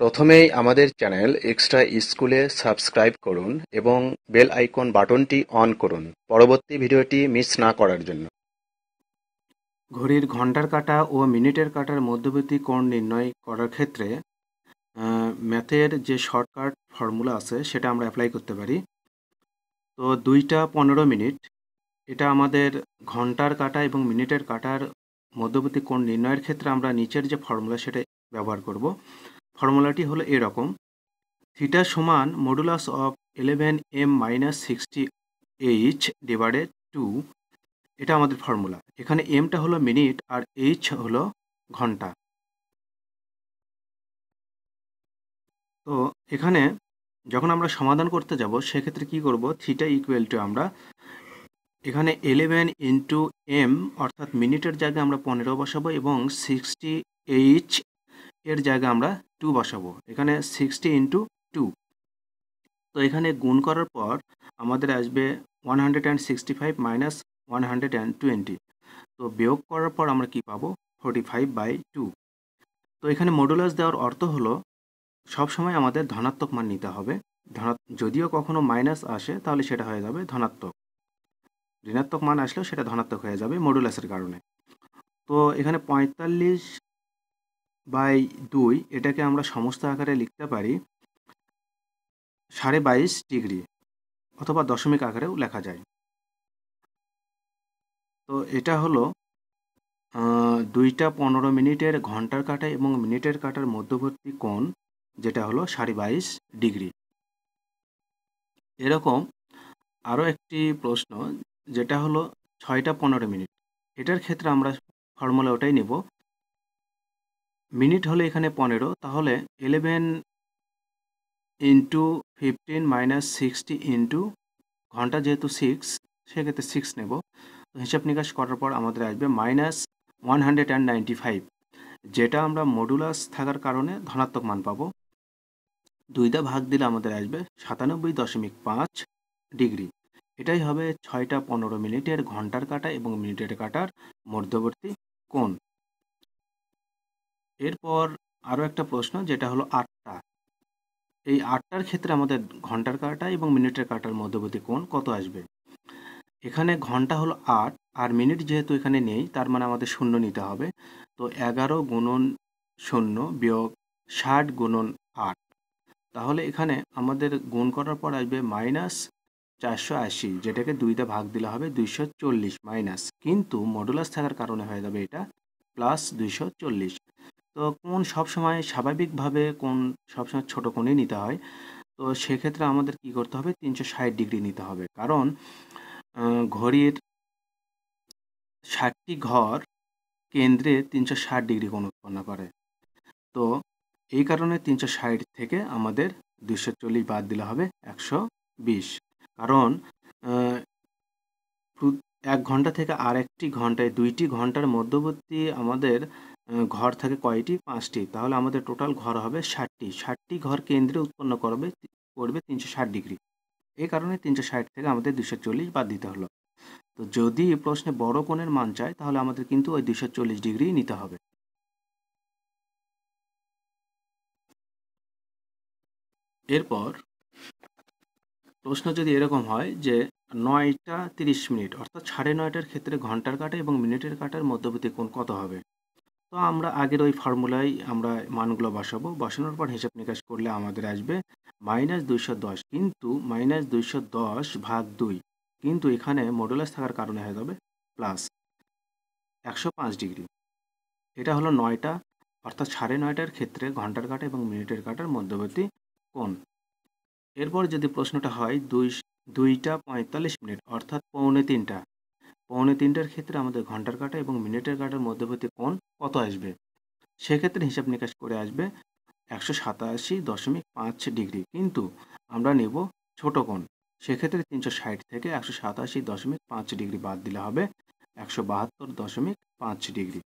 প্রথমেই আমাদের channel extra স্কুলে সাবস্ক্রাইব করুন এবং বেল আইকন বাটনটি অন করুন পরবর্তী ভিডিওটি মিস না করার জন্য ঘড়ির ঘন্টার কাটা ও মিনিটের কাটার মধ্যবর্তী কোণ নির্ণয় করার ক্ষেত্রে ম্যাথের যে শর্টকাট ফর্মুলা আছে সেটা আমরা অ্যাপ্লাই করতে পারি তো দুইটা পনেরো মিনিট এটা আমাদের ঘন্টার কাটা এবং মিনিটের কাটার মধ্যবর্তী কোণ নির্ণয়ের ক্ষেত্রে আমরা নিচের যে ফর্মুলা সেটা ব্যবহার করব ফর্মুলাটি হলো এরকম থিটা সমান modulus of eleven M minus sixty H divided two এটা আমাদের ফর্মুলা এখানে এমটা হলো মিনিট আর এইচ হলো ঘন্টা তো এখানে যখন আমরা সমাধান করতে যাব সেক্ষেত্রে কি করব থিটা ইকুয়াল টু আমরা এখানে এলেভেন ইন্টু এম অর্থাৎ মিনিটের জায়গায় আমরা পনেরো বসাবো এবং সিক্সটি এইচ এর জায়গায় আমরা টু বসাবো এখানে সিক্সটি ইন্টু টু তো এখানে গুণ করার পর আমাদের আসবে one hundred and sixty five minus one hundred and twenty তো বিয়োগ করার পর আমরা কি পাবো ফোর্টি ফাইভ বাই টু তো এখানে মডুলাস দেওয়ার অর্থ হলো সবসময় আমাদের ধনাত্মক মান নিতে হবে যদিও কখনো মাইনাস আসে তাহলে সেটা হয়ে যাবে ধনাত্মক ঋণাত্মক মান আসলেও সেটা ধনাত্মক হয়ে যাবে মডুলাসের কারণে তো এখানে পঁয়তাল্লিশ বাই দুই এটাকে আমরা সমস্ত আকারে লিখতে পারি সাড়ে বাইশ ডিগ্রি অথবা দশমিক আকারেও লেখা যায় তো এটা হলো দুইটা পনেরো মিনিটের ঘন্টার কাটা এবং মিনিটের কাটার মধ্যবর্তী কোণ যেটা হলো সাড়ে বাইশ ডিগ্রি এরকম আরও একটি প্রশ্ন যেটা হলো ছয়টা পনেরো মিনিট এটার ক্ষেত্রে আমরা ফর্মুলা ওটাই নেব মিনিট হলে এখানে পনেরো তাহলে eleven into fifteen minus sixty into ঘন্টা যেহেতু সিক্স সেক্ষেত্রে সিক্স নেব হিসাব নিকাশ করার পর আমাদের আসবে minus one hundred and five যেটা আমরা মডুলাস থাকার কারণে ধনাত্মক মান পাবো দুইটা ভাগ দিলে আমাদের আসবে সাতানব্বই দশমিক পাঁচ ডিগ্রি এটাই হবে ছয়টা পনেরো মিনিটের ঘন্টার কাটা এবং মিনিটের কাটার মধ্যবর্তী কোণ এরপর আরও একটা প্রশ্ন যেটা হলো আটটা এই আটটার ক্ষেত্রে আমাদের ঘন্টার কাটা এবং মিনিটের কাটার মধ্যবর্তী কোণ কত আসবে এখানে ঘন্টা হলো আট আর মিনিট যেহেতু এখানে নেই তার মানে আমাদের শূন্য নিতে হবে তো এগারো গুণন শূন্য বিয়োগ ষাট গুণন আট তাহলে এখানে আমাদের গুণ করার পর আসবে মাইনাস চারশো আশি যেটাকে দুইটা ভাগ দিলে হবে দুইশো চল্লিশ মাইনাস কিন্তু মডুলাস থাকার কারণে হয়ে যাবে এটা প্লাস দুইশো চল্লিশ তো কোন সবসময় স্বাভাবিকভাবে কোন সবসময় ছোটো কোণে নিতে হয় তো সেক্ষেত্রে আমাদের কি করতে হবে তিনশো ষাট ডিগ্রি নিতে হবে কারণ ঘড়ির ষাটটি ঘর কেন্দ্রে তিনশো ষাট ডিগ্রি কোণ উৎপন্ন করে তো এই কারণে তিনশো ষাট থেকে আমাদের দুশো চল্লিশ বাদ দিলে হবে একশো বিশ কারণ এক ঘন্টা থেকে আরেকটি ঘন্টায় দুইটি ঘন্টার মধ্যবর্তী আমাদের ঘর থাকে কয়টি পাঁচটি তাহলে আমাদের টোটাল ঘর হবে ষাটটি ষাটটি ঘর কেন্দ্রে উৎপন্ন করবে করবে তিনশো ষাট ডিগ্রি এই কারণে তিনশো ষাট থেকে আমাদের দুশো চল্লিশ বাদ দিতে হলো তো যদি এই প্রশ্নে বড় কোণের মান চায় তাহলে আমাদের কিন্তু ওই দুশো চল্লিশ ডিগ্রি নিতে হবে এরপর প্রশ্ন যদি এরকম হয় যে নয়টা তিরিশ মিনিট অর্থাৎ সাড়ে নয়টার ক্ষেত্রে ঘন্টার কাটা এবং মিনিটের কাটার মধ্যবর্তী কোণ কত হবে তো আমরা আগের ওই ফর্মুলায় আমরা মানগুলো বসাবো বসানোর পর হিসাব নিকাশ করলে আমাদের আসবে মাইনাস দুইশো দশ কিন্তু মাইনাস দুইশো দশ ভাগ দুই কিন্তু এখানে মডুলাস থাকার কারণে হয়ে যাবে প্লাস একশো পাঁচ ডিগ্রি এটা হলো নয়টা অর্থাৎ সাড়ে নয়টার ক্ষেত্রে ঘন্টার কাটা এবং মিনিটের কাটার মধ্যবর্তী কোন এরপর যদি প্রশ্নটা হয় দুই দুইটা পঁয়তাল্লিশ মিনিট অর্থাৎ পৌনে তিনটা পৌনে তিনটার ক্ষেত্রে আমাদের ঘন্টার কাটা এবং মিনিটের কাটার মধ্যবর্তী কোণ কত আসবে সেক্ষেত্রে হিসাব নিকাশ করে আসবে একশো সাতাশি দশমিক পাঁচ ডিগ্রি কিন্তু আমরা নেব ছোট কোণ সেক্ষেত্রে তিনশো ষাট থেকে একশো সাতাশি দশমিক পাঁচ ডিগ্রি বাদ দিলে হবে একশো বাহাত্তর দশমিক পাঁচ ডিগ্রি